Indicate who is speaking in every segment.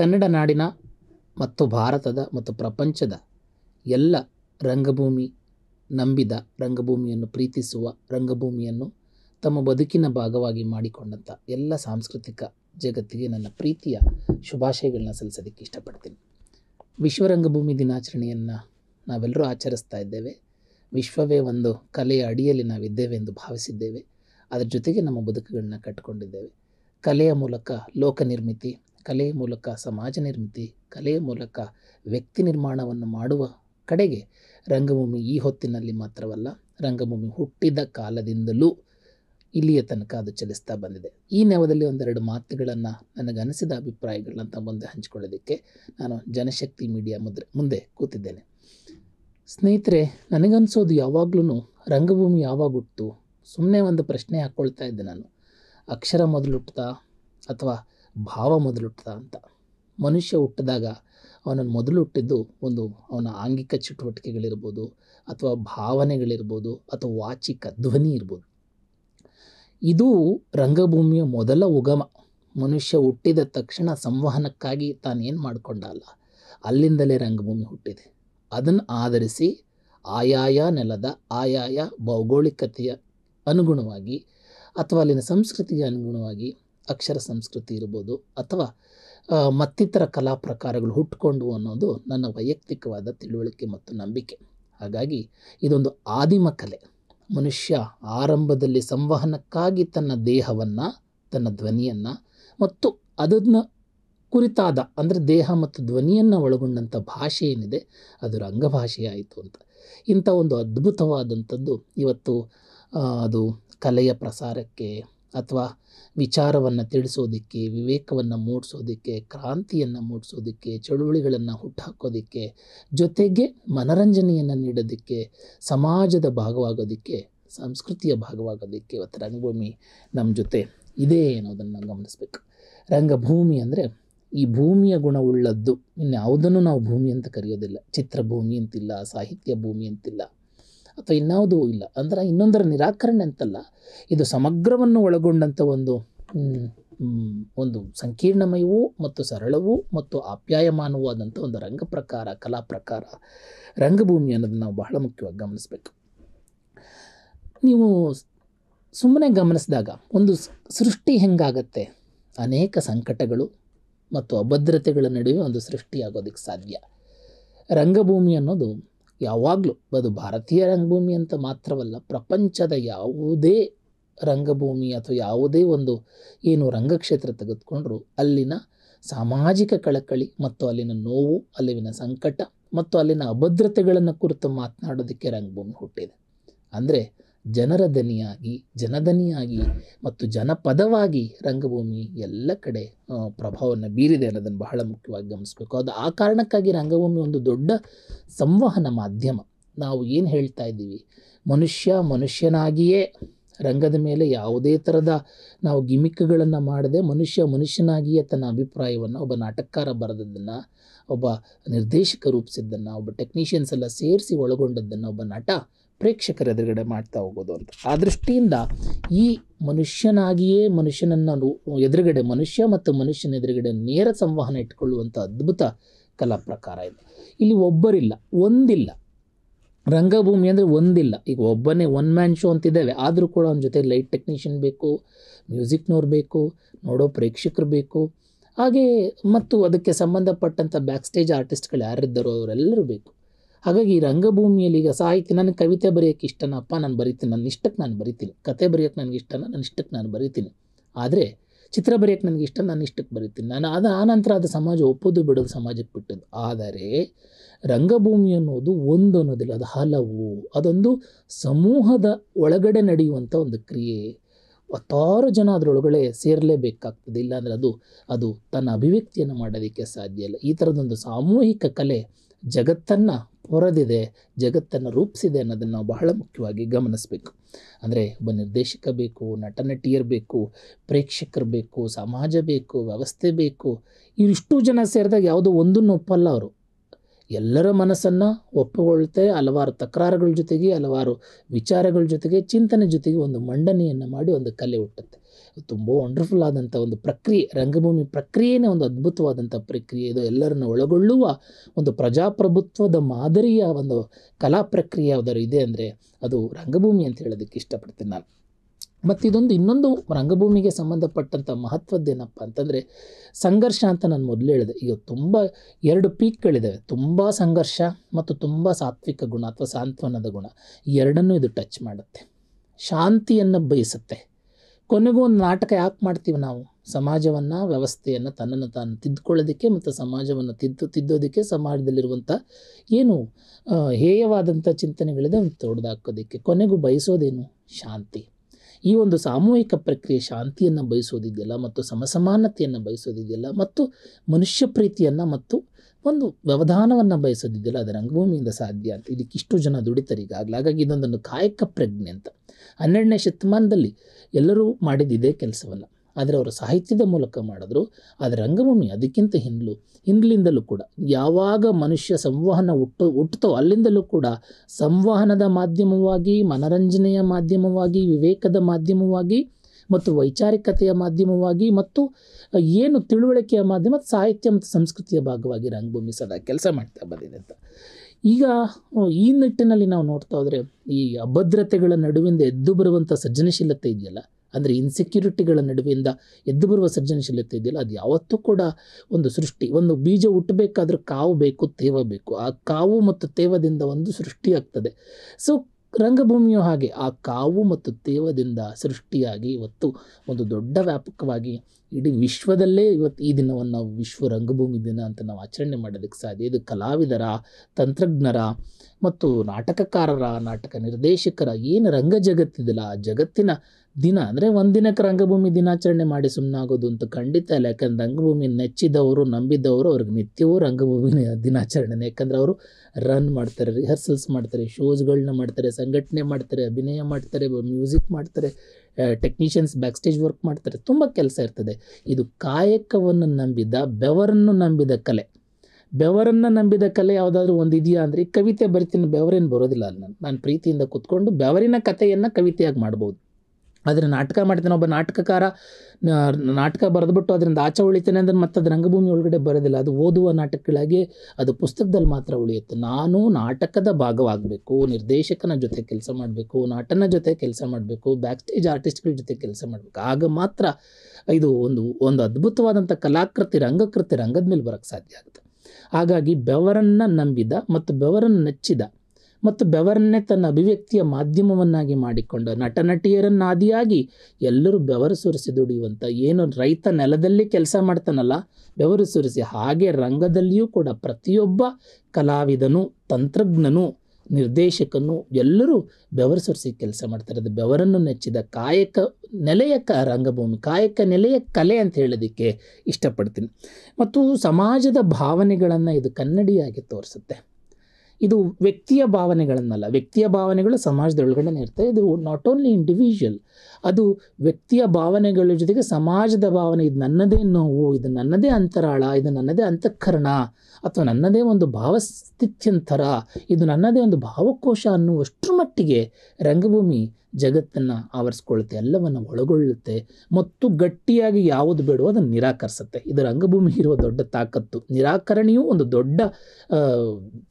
Speaker 1: ಕನ್ನಡ ನಾಡಿನ ಮತ್ತು ಭಾರತದ ಮತ್ತು ಪ್ರಪಂಚದ ಎಲ್ಲ ರಂಗಭೂಮಿ ನಂಬಿದ ರಂಗಭೂಮಿಯನ್ನು ಪ್ರೀತಿಸುವ ರಂಗಭೂಮಿಯನ್ನು ತಮ್ಮ ಬದುಕಿನ ಭಾಗವಾಗಿ ಮಾಡಿಕೊಂಡಂಥ ಎಲ್ಲ ಸಾಂಸ್ಕೃತಿಕ ಜಗತ್ತಿಗೆ ನನ್ನ ಪ್ರೀತಿಯ ಶುಭಾಶಯಗಳನ್ನ ಸಲ್ಲಿಸೋದಕ್ಕೆ ಇಷ್ಟಪಡ್ತೀನಿ ವಿಶ್ವ ರಂಗಭೂಮಿ ದಿನಾಚರಣೆಯನ್ನು ನಾವೆಲ್ಲರೂ ಆಚರಿಸ್ತಾ ಇದ್ದೇವೆ ವಿಶ್ವವೇ ಒಂದು ಕಲೆಯ ಅಡಿಯಲ್ಲಿ ನಾವಿದ್ದೇವೆ ಎಂದು ಭಾವಿಸಿದ್ದೇವೆ ಅದರ ಜೊತೆಗೆ ನಮ್ಮ ಬದುಕುಗಳನ್ನ ಕಟ್ಟಿಕೊಂಡಿದ್ದೇವೆ ಕಲೆಯ ಮೂಲಕ ಲೋಕ ನಿರ್ಮಿತಿ ಕಲೆ ಮೂಲಕ ಸಮಾಜ ನಿರ್ಮಿತಿ ಕಲೆಯ ಮೂಲಕ ವ್ಯಕ್ತಿ ನಿರ್ಮಾಣವನ್ನು ಮಾಡುವ ಕಡೆಗೆ ರಂಗಭೂಮಿ ಈ ಹೊತ್ತಿನಲ್ಲಿ ಮಾತ್ರವಲ್ಲ ರಂಗಭೂಮಿ ಹುಟ್ಟಿದ ಕಾಲದಿಂದಲೂ ಇಲ್ಲಿಯ ತನಕ ಅದು ಚಲಿಸ್ತಾ ಬಂದಿದೆ ಈ ನೆವದಲ್ಲಿ ಒಂದೆರಡು ಮಾತುಗಳನ್ನು ನನಗನಿಸಿದ ಅಭಿಪ್ರಾಯಗಳನ್ನ ತಮ್ಮ ಮುಂದೆ ಹಂಚಿಕೊಳ್ಳೋದಕ್ಕೆ ನಾನು ಜನಶಕ್ತಿ ಮೀಡಿಯಾ ಮುದ್ರೆ ಮುಂದೆ ಕೂತಿದ್ದೇನೆ ಸ್ನೇಹಿತರೆ ನನಗನ್ಸೋದು ಯಾವಾಗಲೂ ರಂಗಭೂಮಿ ಯಾವಾಗ ಹುಟ್ಟು ಸುಮ್ಮನೆ ಒಂದು ಪ್ರಶ್ನೆ ಹಾಕ್ಕೊಳ್ತಾ ಇದ್ದೆ ನಾನು ಅಕ್ಷರ ಮೊದಲು ಹುಟ್ಟುತ್ತಾ ಅಥವಾ ಭಾವ ಮೊದಲುಟ್ಟ ಅಂತ ಮನುಷ್ಯ ಹುಟ್ಟಿದಾಗ ಅವನನ್ನು ಮೊದಲು ಹುಟ್ಟಿದ್ದು ಒಂದು ಅವನ ಆಂಗಿಕ ಚಟುವಟಿಕೆಗಳಿರ್ಬೋದು ಅಥವಾ ಭಾವನೆಗಳಿರ್ಬೋದು ಅಥವಾ ವಾಚಿಕ ಧ್ವನಿ ಇರ್ಬೋದು ಇದು ರಂಗಭೂಮಿಯ ಮೊದಲ ಉಗಮ ಮನುಷ್ಯ ಹುಟ್ಟಿದ ತಕ್ಷಣ ಸಂವಹನಕ್ಕಾಗಿ ತಾನೇನು ಮಾಡಿಕೊಂಡ ಅಲ್ಲ ಅಲ್ಲಿಂದಲೇ ರಂಗಭೂಮಿ ಹುಟ್ಟಿದೆ ಅದನ್ನು ಆಧರಿಸಿ ಆಯಾಯ ನೆಲದ ಆಯಾಯ ಭೌಗೋಳಿಕತೆಯ ಅನುಗುಣವಾಗಿ ಅಥವಾ ಅಲ್ಲಿನ ಸಂಸ್ಕೃತಿಗೆ ಅನುಗುಣವಾಗಿ ಅಕ್ಷರ ಸಂಸ್ಕೃತಿ ಇರ್ಬೋದು ಅಥವಾ ಮತ್ತಿತರ ಕಲಾ ಪ್ರಕಾರಗಳು ಹುಟ್ಟುಕೊಂಡು ಅನ್ನೋದು ನನ್ನ ವೈಯಕ್ತಿಕವಾದ ತಿಳುವಳಿಕೆ ಮತ್ತು ನಂಬಿಕೆ ಹಾಗಾಗಿ ಇದೊಂದು ಆದಿಮ ಕಲೆ ಮನುಷ್ಯ ಆರಂಭದಲ್ಲಿ ಸಂವಹನಕ್ಕಾಗಿ ತನ್ನ ದೇಹವನ್ನು ತನ್ನ ಧ್ವನಿಯನ್ನು ಮತ್ತು ಅದನ್ನು ಕುರಿತಾದ ಅಂದರೆ ದೇಹ ಮತ್ತು ಧ್ವನಿಯನ್ನು ಒಳಗೊಂಡಂಥ ಭಾಷೆ ಏನಿದೆ ಅದು ರಂಗಭಾಷೆಯಾಯಿತು ಆಯಿತು ಅಂತ ಇಂಥ ಒಂದು ಅದ್ಭುತವಾದಂಥದ್ದು ಇವತ್ತು ಅದು ಕಲೆಯ ಪ್ರಸಾರಕ್ಕೆ ಅಥವಾ ವಿಚಾರವನ್ನು ತಿಳಿಸೋದಕ್ಕೆ ವಿವೇಕವನ್ನು ಮೂಡಿಸೋದಕ್ಕೆ ಕ್ರಾಂತಿಯನ್ನು ಮೂಡಿಸೋದಕ್ಕೆ ಚಳುವಳಿಗಳನ್ನು ಹುಟ್ಟುಹಾಕೋದಕ್ಕೆ ಜೊತೆಗೆ ಮನರಂಜನೆಯನ್ನು ನೀಡೋದಕ್ಕೆ ಸಮಾಜದ ಭಾಗವಾಗೋದಕ್ಕೆ ಸಂಸ್ಕೃತಿಯ ಭಾಗವಾಗೋದಕ್ಕೆ ಇವತ್ತು ರಂಗಭೂಮಿ ನಮ್ಮ ಜೊತೆ ಇದೆ ಅನ್ನೋದನ್ನು ಗಮನಿಸಬೇಕು ರಂಗಭೂಮಿ ಅಂದರೆ ಈ ಭೂಮಿಯ ಗುಣವುಳ್ಳದ್ದು ಇನ್ಯಾವುದನ್ನು ನಾವು ಭೂಮಿ ಅಂತ ಕರೆಯೋದಿಲ್ಲ ಚಿತ್ರಭೂಮಿ ಅಂತಿಲ್ಲ ಸಾಹಿತ್ಯ ಭೂಮಿ ಅಂತಿಲ್ಲ ಅಥವಾ ಇನ್ಯಾವುದೂ ಇಲ್ಲ ಅಂದ್ರೆ ಇನ್ನೊಂದರ ನಿರಾಕರಣೆ ಅಂತಲ್ಲ ಇದು ಸಮಗ್ರವನ್ನು ಒಳಗೊಂಡಂಥ ಒಂದು ಒಂದು ಸಂಕೀರ್ಣಮಯವೂ ಮತ್ತು ಸರಳವೂ ಮತ್ತು ಆಪ್ಯಾಯಮಾನವೂ ಆದಂಥ ಒಂದು ರಂಗ ಪ್ರಕಾರ ಕಲಾ ಪ್ರಕಾರ ರಂಗಭೂಮಿ ಅನ್ನೋದು ನಾವು ಬಹಳ ಮುಖ್ಯವಾಗಿ ಗಮನಿಸಬೇಕು ನೀವು ಸುಮ್ಮನೆ ಗಮನಿಸಿದಾಗ ಒಂದು ಸೃಷ್ಟಿ ಹೆಂಗಾಗತ್ತೆ ಅನೇಕ ಸಂಕಟಗಳು ಮತ್ತು ಅಭದ್ರತೆಗಳ ನಡುವೆ ಒಂದು ಸೃಷ್ಟಿಯಾಗೋದಕ್ಕೆ ಸಾಧ್ಯ ರಂಗಭೂಮಿ ಅನ್ನೋದು ಯಾವಾಗಲೂ ಅದು ಭಾರತೀಯ ರಂಗಭೂಮಿ ಅಂತ ಮಾತ್ರವಲ್ಲ ಪ್ರಪಂಚದ ಯಾವುದೇ ರಂಗಭೂಮಿ ಅಥವಾ ಯಾವುದೇ ಒಂದು ಏನು ರಂಗಕ್ಷೇತ್ರ ತೆಗೆದುಕೊಂಡ್ರು ಅಲ್ಲಿನ ಸಾಮಾಜಿಕ ಕಳಕಳಿ ಮತ್ತು ಅಲ್ಲಿನ ನೋವು ಅಲ್ಲಿನ ಸಂಕಟ ಮತ್ತು ಅಲ್ಲಿನ ಅಭದ್ರತೆಗಳನ್ನು ಕುರಿತು ಮಾತನಾಡೋದಕ್ಕೆ ರಂಗಭೂಮಿ ಹುಟ್ಟಿದೆ ಅಂದರೆ ಜನರ ದನಿಯಾಗಿ ಜನದನಿಯಾಗಿ ಮತ್ತು ಜನಪದವಾಗಿ ರಂಗಭೂಮಿ ಎಲ್ಲ ಕಡೆ ಪ್ರಭಾವವನ್ನು ಬೀರಿದೆ ಅನ್ನೋದನ್ನು ಬಹಳ ಮುಖ್ಯವಾಗಿ ಗಮನಿಸಬೇಕು ಅದು ಆ ಕಾರಣಕ್ಕಾಗಿ ರಂಗಭೂಮಿ ಒಂದು ದೊಡ್ಡ ಸಂವಹನ ಮಾಧ್ಯಮ ನಾವು ಏನು ಹೇಳ್ತಾ ಇದ್ದೀವಿ ಮನುಷ್ಯ ಮನುಷ್ಯನಾಗಿಯೇ ರಂಗದ ಮೇಲೆ ಯಾವುದೇ ಥರದ ನಾವು ಗಿಮಿಕ್ಗಳನ್ನು ಮಾಡದೆ ಮನುಷ್ಯ ಮನುಷ್ಯನಾಗಿಯೇ ತನ್ನ ಅಭಿಪ್ರಾಯವನ್ನು ಒಬ್ಬ ನಾಟಕಕಾರ ಬರೆದದ್ದನ್ನು ಒಬ್ಬ ನಿರ್ದೇಶಕ ರೂಪಿಸಿದ್ದನ್ನು ಒಬ್ಬ ಟೆಕ್ನಿಷಿಯನ್ಸ್ ಎಲ್ಲ ಸೇರಿಸಿ ಒಳಗೊಂಡದ್ದನ್ನು ಒಬ್ಬ ನಟ ಪ್ರೇಕ್ಷಕರ ಎದುರುಗಡೆ ಮಾಡ್ತಾ ಹೋಗೋದು ಅಂತ ಆ ದೃಷ್ಟಿಯಿಂದ ಈ ಮನುಷ್ಯನಾಗಿಯೇ ಮನುಷ್ಯನನ್ನು ಎದುರುಗಡೆ ಮನುಷ್ಯ ಮತ್ತು ಮನುಷ್ಯನ ಎದುರುಗಡೆ ನೇರ ಸಂವಹನ ಇಟ್ಕೊಳ್ಳುವಂಥ ಅದ್ಭುತ ಕಲಾ ಪ್ರಕಾರ ಇದು ಇಲ್ಲಿ ಒಬ್ಬರಿಲ್ಲ ಒಂದಿಲ್ಲ ರಂಗಭೂಮಿ ಅಂದರೆ ಒಂದಿಲ್ಲ ಈಗ ಒಬ್ಬನೇ ಒನ್ ಮ್ಯಾನ್ ಶೋ ಅಂತಿದ್ದಾವೆ ಆದರೂ ಕೂಡ ಅವನ ಜೊತೆ ಲೈಟ್ ಟೆಕ್ನಿಷಿಯನ್ ಬೇಕು ಮ್ಯೂಸಿಕ್ನವ್ರು ಬೇಕು ನೋಡೋ ಪ್ರೇಕ್ಷಕರು ಬೇಕು ಹಾಗೇ ಮತ್ತು ಅದಕ್ಕೆ ಸಂಬಂಧಪಟ್ಟಂಥ ಬ್ಯಾಕ್ ಸ್ಟೇಜ್ ಆರ್ಟಿಸ್ಟ್ಗಳು ಯಾರಿದ್ದರೋ ಅವರೆಲ್ಲರೂ ಬೇಕು ಹಾಗಾಗಿ ರಂಗಭೂಮಿಯಲ್ಲಿ ಈಗ ಸಾಹಿತ್ಯ ನನಗೆ ಕವಿತೆ ಬರೆಯೋಕ್ಕೆ ಇಷ್ಟನಪ್ಪ ನಾನು ಬರೀತೀನಿ ನನ್ನ ಇಷ್ಟಕ್ಕೆ ನಾನು ಬರಿತೀನಿ ಕತೆ ಬರೆಯೋಕ್ಕೆ ನನಗೆ ಇಷ್ಟನ ನನ್ನ ಇಷ್ಟಕ್ಕೆ ನಾನು ಬರೀತೀನಿ ಆದರೆ ಚಿತ್ರ ಬರೆಯೋಕ್ಕೆ ನನಗೆ ಇಷ್ಟ ನಾನು ಇಷ್ಟಕ್ಕೆ ಬರೀತೀನಿ ನಾನು ಅದು ಆನಂತರ ಅದು ಸಮಾಜ ಒಪ್ಪೋದು ಬಿಡೋದು ಸಮಾಜಕ್ಕೆ ಬಿಟ್ಟದ್ದು ಆದರೆ ರಂಗಭೂಮಿ ಅನ್ನೋದು ಒಂದು ಅನ್ನೋದಿಲ್ಲ ಅದು ಹಲವು ಅದೊಂದು ಸಮೂಹದ ಒಳಗಡೆ ನಡೆಯುವಂಥ ಒಂದು ಕ್ರಿಯೆ ಹತ್ತಾರು ಜನ ಅದರೊಳಗಡೆ ಸೇರಲೇಬೇಕಾಗ್ತದೆ ಇಲ್ಲಾಂದರೆ ಅದು ಅದು ತನ್ನ ಅಭಿವ್ಯಕ್ತಿಯನ್ನು ಮಾಡೋದಕ್ಕೆ ಸಾಧ್ಯ ಇಲ್ಲ ಈ ಥರದೊಂದು ಸಾಮೂಹಿಕ ಕಲೆ ಜಗತ್ತನ್ನು ಹೊರದಿದೆ ಜಗತ್ತನ್ನು ರೂಪಿಸಿದೆ ಅನ್ನೋದನ್ನು ನಾವು ಬಹಳ ಮುಖ್ಯವಾಗಿ ಗಮನಿಸಬೇಕು ಅಂದರೆ ಒಬ್ಬ ನಿರ್ದೇಶಕ ಬೇಕು ನಟ ನಟಿಯರು ಬೇಕು ಪ್ರೇಕ್ಷಕರು ಬೇಕು ಸಮಾಜ ಬೇಕು ವ್ಯವಸ್ಥೆ ಬೇಕು ಇವಿಷ್ಟು ಜನ ಸೇರಿದಾಗ ಯಾವುದೋ ಒಂದನ್ನು ಒಪ್ಪಲ್ಲ ಅವರು ಎಲ್ಲರ ಮನಸ್ಸನ್ನು ಒಪ್ಪಿಕೊಳ್ಳುತ್ತೆ ಹಲವಾರು ತಕರಾರುಗಳ ಜೊತೆಗೆ ಹಲವಾರು ವಿಚಾರಗಳ ಜೊತೆಗೆ ಚಿಂತನೆ ಜೊತೆಗೆ ಒಂದು ಮಂಡನೆಯನ್ನು ಮಾಡಿ ಒಂದು ಕಲೆ ಹುಟ್ಟುತ್ತೆ ತುಂಬ ವಂಡರ್ಫುಲ್ ಆದಂಥ ಒಂದು ಪ್ರಕ್ರಿಯೆ ರಂಗಭೂಮಿ ಪ್ರಕ್ರಿಯೆಯೇ ಒಂದು ಅದ್ಭುತವಾದಂಥ ಪ್ರಕ್ರಿಯೆ ಇದು ಎಲ್ಲರನ್ನು ಒಳಗೊಳ್ಳುವ ಒಂದು ಪ್ರಜಾಪ್ರಭುತ್ವದ ಮಾದರಿಯ ಒಂದು ಕಲಾ ಪ್ರಕ್ರಿಯೆ ಯಾವುದಾದ್ರು ಇದೆ ಅಂದರೆ ಅದು ರಂಗಭೂಮಿ ಅಂತ ಹೇಳೋದಕ್ಕೆ ಇಷ್ಟಪಡ್ತೀನಿ ನಾನು ಮತ್ತು ಇದೊಂದು ಇನ್ನೊಂದು ರಂಗಭೂಮಿಗೆ ಸಂಬಂಧಪಟ್ಟಂಥ ಮಹತ್ವದ್ದೇನಪ್ಪ ಅಂತಂದರೆ ಸಂಘರ್ಷ ಅಂತ ನಾನು ಮೊದಲು ಹೇಳಿದೆ ಈಗ ತುಂಬ ಎರಡು ಪೀಕ್ಗಳಿದ್ದಾವೆ ತುಂಬ ಸಂಘರ್ಷ ಮತ್ತು ತುಂಬ ಸಾತ್ವಿಕ ಗುಣ ಅಥವಾ ಸಾಂತ್ವನದ ಗುಣ ಎರಡನ್ನೂ ಇದು ಟಚ್ ಮಾಡುತ್ತೆ ಶಾಂತಿಯನ್ನು ಬಯಸುತ್ತೆ ಕೊನೆಗೂ ಒಂದು ನಾಟಕ ಯಾಕೆ ಮಾಡ್ತೀವಿ ನಾವು ಸಮಾಜವನ್ನು ವ್ಯವಸ್ಥೆಯನ್ನು ತನ್ನನ್ನು ತಾನು ತಿದ್ದುಕೊಳ್ಳೋದಕ್ಕೆ ಮತ್ತು ಸಮಾಜವನ್ನು ತಿದ್ದು ತಿದ್ದೋದಕ್ಕೆ ಸಮಾಜದಲ್ಲಿರುವಂಥ ಏನು ಹೇಯವಾದಂಥ ಚಿಂತನೆಗಳಿದೆ ಒಂದು ತೊಡೆದಾಕೋದಕ್ಕೆ ಕೊನೆಗೂ ಬಯಸೋದೇನು ಶಾಂತಿ ಈ ಒಂದು ಸಾಮೂಹಿಕ ಪ್ರಕ್ರಿಯೆ ಶಾಂತಿಯನ್ನು ಬಯಸೋದಿದೆಯಲ್ಲ ಮತ್ತು ಸಮಸಮಾನತೆಯನ್ನು ಬಯಸೋದಿದೆಯಲ್ಲ ಮತ್ತು ಮನುಷ್ಯ ಪ್ರೀತಿಯನ್ನು ಮತ್ತು ಒಂದು ವ್ಯವಧಾನವನ್ನು ಬಯಸೋದಿದೆಯಲ್ಲ ಅದು ರಂಗಭೂಮಿಯಿಂದ ಸಾಧ್ಯ ಅಂತ ಇದಕ್ಕಿಷ್ಟು ಜನ ದುಡಿತಾರೆ ಈಗಾಗಲೇ ಹಾಗಾಗಿ ಇದೊಂದನ್ನು ಕಾಯಕ ಪ್ರಜ್ಞೆ ಅಂತ ಹನ್ನೆರಡನೇ ಶತಮಾನದಲ್ಲಿ ಎಲ್ಲರೂ ಮಾಡಿದ್ದಿದೆ ಕೆಲಸವನ್ನು ಆದರೆ ಅವರು ಸಾಹಿತ್ಯದ ಮೂಲಕ ಮಾಡಿದ್ರು ಆದರೆ ರಂಗಭೂಮಿ ಅದಕ್ಕಿಂತ ಹಿಂದಲೂ ಹಿಂದಲಿಂದಲೂ ಕೂಡ ಯಾವಾಗ ಮನುಷ್ಯ ಸಂವಹನ ಹುಟ್ಟು ಹುಟ್ಟುತ್ತೋ ಅಲ್ಲಿಂದಲೂ ಕೂಡ ಸಂವಹನದ ಮಾಧ್ಯಮವಾಗಿ ಮನರಂಜನೆಯ ಮಾಧ್ಯಮವಾಗಿ ವಿವೇಕದ ಮಾಧ್ಯಮವಾಗಿ ಮತ್ತು ವೈಚಾರಿಕತೆಯ ಮಾಧ್ಯಮವಾಗಿ ಮತ್ತು ಏನು ತಿಳುವಳಿಕೆಯ ಮಾಧ್ಯಮ ಸಾಹಿತ್ಯ ಮತ್ತು ಸಂಸ್ಕೃತಿಯ ಭಾಗವಾಗಿ ರಂಗಭೂಮಿ ಸದಾ ಕೆಲಸ ಮಾಡ್ತಾ ಬಂದಿದೆ ಅಂತ ಈಗ ಈ ನಿಟ್ಟಿನಲ್ಲಿ ನಾವು ನೋಡ್ತಾ ಹೋದರೆ ಈ ಅಭದ್ರತೆಗಳ ನಡುವಿಂದ ಎದ್ದು ಬರುವಂಥ ಸೃಜನಶೀಲತೆ ಇದೆಯಲ್ಲ ಅಂದರೆ ಇನ್ಸೆಕ್ಯೂರಿಟಿಗಳ ನಡುವೆಯಿಂದ ಎದ್ದು ಬರುವ ಸೃಜನಶೀಲತೆ ಇದೆಯಲ್ಲ ಅದು ಯಾವತ್ತೂ ಕೂಡ ಒಂದು ಸೃಷ್ಟಿ ಒಂದು ಬೀಜ ಹುಟ್ಟಬೇಕಾದ್ರೂ ಕಾವು ಬೇಕು ತೇವ ಬೇಕು ಆ ಕಾವು ಮತ್ತು ತೇವದಿಂದ ಒಂದು ಸೃಷ್ಟಿಯಾಗ್ತದೆ ಸೊ ರಂಗಭೂಮಿಯು ಹಾಗೆ ಆ ಕಾವು ಮತ್ತು ತೇವದಿಂದ ಸೃಷ್ಟಿಯಾಗಿ ಇವತ್ತು ಒಂದು ದೊಡ್ಡ ವ್ಯಾಪಕವಾಗಿ ಇಡೀ ವಿಶ್ವದಲ್ಲೇ ಇವತ್ತು ಈ ದಿನವನ್ನು ನಾವು ವಿಶ್ವ ರಂಗಭೂಮಿ ದಿನ ಅಂತ ನಾವು ಆಚರಣೆ ಮಾಡೋದಕ್ಕೆ ಸಾಧ್ಯ ಇದು ಕಲಾವಿದರ ತಂತ್ರಜ್ಞರ ಮತ್ತು ನಾಟಕಕಾರರ ನಾಟಕ ನಿರ್ದೇಶಕರ ಏನು ರಂಗ ಜಗತ್ತಿದಲ್ಲ ಆ ಜಗತ್ತಿನ ದಿನ ಅಂದರೆ ದಿನಕ್ಕೆ ರಂಗಭೂಮಿ ದಿನಾಚರಣೆ ಮಾಡಿ ಸುಮ್ಮನೆ ಆಗೋದು ಅಂತ ಖಂಡಿತ ಇಲ್ಲ ಯಾಕಂದ್ರೆ ರಂಗಭೂಮಿ ನೆಚ್ಚಿದವರು ನಂಬಿದವರು ಅವ್ರಿಗೆ ನಿತ್ಯವೂ ರಂಗಭೂಮಿ ದಿನಾಚರಣೆ ಯಾಕಂದ್ರೆ ಅವರು ರನ್ ಮಾಡ್ತಾರೆ ರಿಹರ್ಸಲ್ಸ್ ಮಾಡ್ತಾರೆ ಶೋಸ್ಗಳನ್ನ ಮಾಡ್ತಾರೆ ಸಂಘಟನೆ ಮಾಡ್ತಾರೆ ಅಭಿನಯ ಮಾಡ್ತಾರೆ ಮ್ಯೂಸಿಕ್ ಮಾಡ್ತಾರೆ ಟೆಕ್ನಿಷಿಯನ್ಸ್ ಬ್ಯಾಕ್ ಸ್ಟೇಜ್ ವರ್ಕ್ ಮಾಡ್ತಾರೆ ತುಂಬ ಕೆಲಸ ಇರ್ತದೆ ಇದು ಕಾಯಕವನ್ನು ನಂಬಿದ ಬೆವರನ್ನು ನಂಬಿದ ಕಲೆ ಬೆವರನ್ನು ನಂಬಿದ ಕಲೆ ಯಾವುದಾದ್ರೂ ಒಂದು ಇದೆಯಾ ಅಂದರೆ ಕವಿತೆ ಬರಿತೀನಿ ಬೆವರೇನು ಬರೋದಿಲ್ಲ ನಾನು ನಾನು ಪ್ರೀತಿಯಿಂದ ಕೂತ್ಕೊಂಡು ಬೆವರಿನ ಕಥೆಯನ್ನು ಕವಿತೆಯಾಗಿ ಮಾಡ್ಬೋದು ಆದರೆ ನಾಟಕ ಮಾಡ್ತಾನೆ ಒಬ್ಬ ನಾಟಕಕಾರ ನಾಟಕ ಬರೆದ್ಬಿಟ್ಟು ಅದರಿಂದ ಆಚೆ ಉಳಿತಾನೆ ಅಂದ್ರೆ ಮತ್ತೆ ಅದು ರಂಗಭೂಮಿ ಒಳಗಡೆ ಬರೋದಿಲ್ಲ ಅದು ಓದುವ ನಾಟಕಗಳಾಗಿ ಅದು ಪುಸ್ತಕದಲ್ಲಿ ಮಾತ್ರ ಉಳಿಯುತ್ತೆ ನಾನು ನಾಟಕದ ಭಾಗವಾಗಬೇಕು ನಿರ್ದೇಶಕನ ಜೊತೆ ಕೆಲಸ ಮಾಡಬೇಕು ನಾಟನ ಜೊತೆ ಕೆಲಸ ಮಾಡಬೇಕು ಬ್ಯಾಕ್ ಸ್ಟೇಜ್ ಆರ್ಟಿಸ್ಟ್ಗಳ ಜೊತೆ ಕೆಲಸ ಮಾಡಬೇಕು ಆಗ ಮಾತ್ರ ಇದು ಒಂದು ಒಂದು ಅದ್ಭುತವಾದಂಥ ಕಲಾಕೃತಿ ರಂಗಕೃತಿ ರಂಗದ ಮೇಲೆ ಬರೋಕ್ಕೆ ಸಾಧ್ಯ ಆಗುತ್ತೆ ಹಾಗಾಗಿ ಬೆವರನ್ನು ನಂಬಿದ ಮತ್ತು ಬೆವರನ್ನು ನೆಚ್ಚಿದ ಮತ್ತು ಬೆವರನ್ನೇ ತನ್ನ ಅಭಿವ್ಯಕ್ತಿಯ ಮಾಧ್ಯಮವನ್ನಾಗಿ ಮಾಡಿಕೊಂಡ ನಟ ನಟಿಯರನ್ನಾದಿಯಾಗಿ ಎಲ್ಲರೂ ಬೆವರು ಸುರಿಸಿ ದುಡಿಯುವಂಥ ಏನು ರೈತ ನೆಲದಲ್ಲಿ ಕೆಲಸ ಮಾಡ್ತಾನಲ್ಲ ಬೆವರು ಸುರಿಸಿ ಹಾಗೆ ರಂಗದಲ್ಲಿಯೂ ಕೂಡ ಪ್ರತಿಯೊಬ್ಬ ಕಲಾವಿದನು ತಂತ್ರಜ್ಞನು ನಿರ್ದೇಶಕನು ಎಲ್ಲರೂ ಬೆವರು ಸುರಿಸಿ ಕೆಲಸ ಮಾಡ್ತಾರೆ ಅದು ಬೆವರನ್ನು ನೆಚ್ಚಿದ ಕಾಯಕ ನೆಲೆಯ ಕ ರಂಗಭೂಮಿ ಕಾಯಕ ನೆಲೆಯ ಕಲೆ ಅಂತ ಹೇಳೋದಕ್ಕೆ ಇಷ್ಟಪಡ್ತೀನಿ ಮತ್ತು ಸಮಾಜದ ಭಾವನೆಗಳನ್ನು ಇದು ಕನ್ನಡಿಯಾಗಿ ತೋರಿಸುತ್ತೆ ಇದು ವ್ಯಕ್ತಿಯ ಭಾವನೆಗಳನ್ನಲ್ಲ ವ್ಯಕ್ತಿಯ ಭಾವನೆಗಳು ಸಮಾಜದ ಒಳಗಡೆ ಇರ್ತವೆ ಇದು ನಾಟ್ ಓನ್ಲಿ ಇಂಡಿವಿಜುವಲ್ ಅದು ವ್ಯಕ್ತಿಯ ಭಾವನೆಗಳ ಜೊತೆಗೆ ಸಮಾಜದ ಭಾವನೆ ಇದು ನನ್ನದೇ ನೋವು ಇದು ನನ್ನದೇ ಅಂತರಾಳ ಇದು ನನ್ನದೇ ಅಂತಃಕರಣ ಅಥವಾ ನನ್ನದೇ ಒಂದು ಭಾವಸ್ಥಿತ್ಯಂತರ ಇದು ನನ್ನದೇ ಒಂದು ಭಾವಕೋಶ ಅನ್ನುವಷ್ಟರ ಮಟ್ಟಿಗೆ ರಂಗಭೂಮಿ ಜಗತ್ತನ್ನು ಆವರಿಸ್ಕೊಳ್ಳುತ್ತೆ ಎಲ್ಲವನ್ನು ಒಳಗೊಳ್ಳುತ್ತೆ ಮತ್ತು ಗಟ್ಟಿಯಾಗಿ ಯಾವುದು ಬೇಡೋ ಅದನ್ನು ನಿರಾಕರಿಸುತ್ತೆ ಇದು ರಂಗಭೂಮಿ ಇರುವ ದೊಡ್ಡ ತಾಕತ್ತು ನಿರಾಕರಣೆಯು ಒಂದು ದೊಡ್ಡ